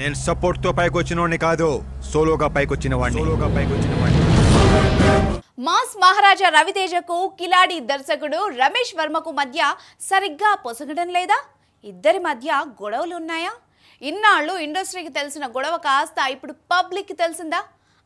నేను సపోర్ట్తో పైకి వాడిని కాదు సోలోగా పైకి వచ్చిన వాడిని సోలోగా పైకి వచ్చిన వాడిని మాస్ మహారాజా రవితేజకు కిలాడి దర్శకుడు రమేష్ వర్మకు మధ్య సరిగ్గా పొసగడం లేదా ఇద్దరి మధ్య గొడవలు ఉన్నాయా ఇన్నాళ్ళు ఇండస్ట్రీకి తెలిసిన గొడవ కాస్త ఇప్పుడు పబ్లిక్కి తెలిసిందా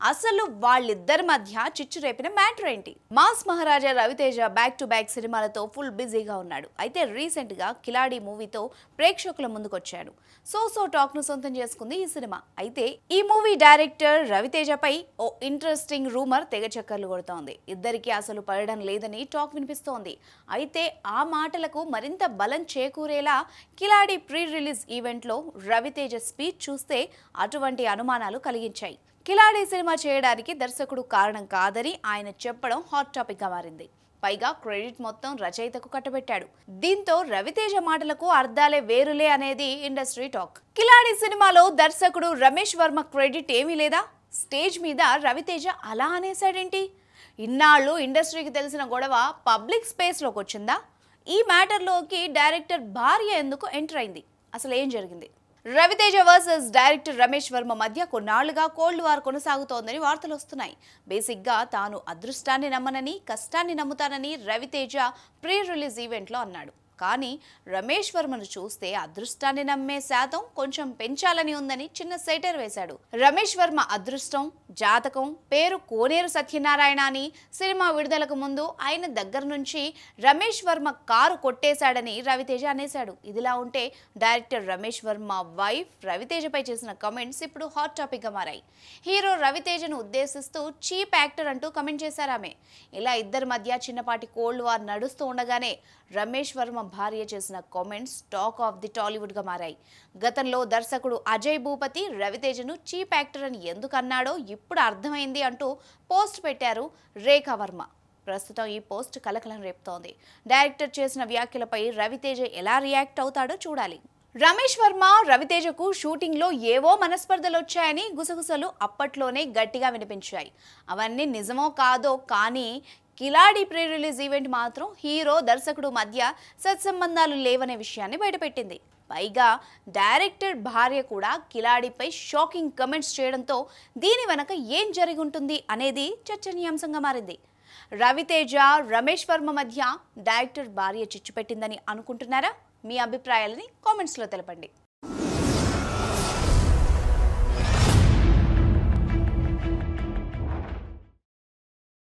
అసలు వాళ్ళిద్దరి మధ్య చిచ్చు రేపిన మ్యాటర్ ఏంటి mass Maharaja Ravi Teja back to back సినిమాలతో ఫుల్ బిజీగా ఉన్నాడు అయితే రీసెంట్గా కిలాడి మూవీతో ప్రేక్షకుల ముందుకొచ్చాడు సో సో టాక్ను సొంతం చేసుకుంది ఈ సినిమా అయితే ఈ మూవీ డైరెక్టర్ రవితేజపై ఓ ఇంట్రెస్టింగ్ రూమర్ తెగ చక్కర్లు కొడుతోంది ఇద్దరికి అసలు పడడం లేదని టాక్ వినిపిస్తోంది అయితే ఆ మాటలకు మరింత బలం చేకూరేలా కిలాడి ప్రీ రిలీజ్ ఈవెంట్లో రవితేజ స్పీచ్ చూస్తే అటువంటి అనుమానాలు కలిగించాయి కిలాడి సినిమా చేయడానికి దర్శకుడు కారణం కాదని ఆయన చెప్పడం హాట్ టాపిక్గా మారింది పైగా క్రెడిట్ మొత్తం రచయితకు కట్టబెట్టాడు దీంతో రవితేజ మాటలకు అర్థాలే వేరులే అనేది ఇండస్ట్రీ టాక్ కిలాడి సినిమాలో దర్శకుడు రమేష్ వర్మ క్రెడిట్ ఏమీ లేదా స్టేజ్ మీద రవితేజ అలా అనేశాడేంటి ఇన్నాళ్ళు ఇండస్ట్రీకి తెలిసిన గొడవ పబ్లిక్ స్పేస్లోకి వచ్చిందా ఈ మ్యాటర్లోకి డైరెక్టర్ భార్య ఎందుకు ఎంటర్ అయింది అసలు ఏం జరిగింది రవితేజ వర్సెస్ డైరెక్టర్ రమేష్ వర్మ మధ్య కొన్నాళ్లుగా కోల్డ్ వార్ కొనసాగుతోందని వార్తలు వస్తున్నాయి బేసిక్గా తాను అదృష్టాన్ని నమ్మనని కష్టాన్ని నమ్ముతానని రవితేజ ప్రీ రిలీజ్ ఈవెంట్లో అన్నాడు కానీ రమేష్ వర్మను చూస్తే అదృష్టాన్ని నమ్మే శాతం కొంచెం పెంచాలని ఉందని చిన్న సెటర్ వేశాడు రమేష్ వర్మ అదృష్టం జాతకం పేరు కోనేరు సత్యనారాయణ అని సినిమా విడుదలకు ముందు ఆయన దగ్గర నుంచి రమేష్ వర్మ కారు కొట్టేశాడని రవితేజ అనేశాడు ఇదిలా ఉంటే డైరెక్టర్ రమేష్ వర్మ వైఫ్ రవితేజపై చేసిన కమెంట్స్ ఇప్పుడు హాట్ టాపిక్ గా మారాయి హీరో రవితేజను ఉద్దేశిస్తూ చీప్ యాక్టర్ అంటూ కమెంట్ చేశారామె ఇలా ఇద్దరి మధ్య చిన్నపాటి కోల్డ్ వార్ నడుస్తూ ఉండగానే రమేష్ వర్మ భార్య చేసిన కామెంట్స్ టాక్ ఆఫ్ ది టాలీవుడ్గా మారాయి గతంలో దర్శకుడు అజయ్ భూపతి రవితేజను చీప్ యాక్టర్ అని ఎందుకు అన్నాడో ఇప్పుడు అర్థమైంది అంటూ పోస్ట్ పెట్టారు రేఖా వర్మ ప్రస్తుతం ఈ పోస్ట్ కలకలం రేపుతోంది డైరెక్టర్ చేసిన వ్యాఖ్యలపై రవితేజ ఎలా రియాక్ట్ అవుతాడో చూడాలి రమేష్ వర్మ రవితేజకు షూటింగ్లో ఏవో మనస్పర్ధలు వచ్చాయని గుసగుసలు అప్పట్లోనే గట్టిగా వినిపించాయి అవన్నీ నిజమో కాదో కానీ కిలాడి ప్రీ రిలీజ్ ఈవెంట్ మాత్రం హీరో దర్శకుడు మధ్య సత్సంబంధాలు లేవనే విషయాన్ని బయటపెట్టింది పైగా డైరెక్టర్ భార్య కూడా కిలాడిపై షాకింగ్ కమెంట్స్ చేయడంతో దీని వెనక ఏం జరిగి ఉంటుంది అనేది చర్చనీయాంశంగా మారింది రవితేజ రమేష్ వర్మ మధ్య డైరెక్టర్ భార్య చిచ్చు పెట్టిందని అనుకుంటున్నారా మీ అభిప్రాయాలని కామెంట్స్లో తెలపండి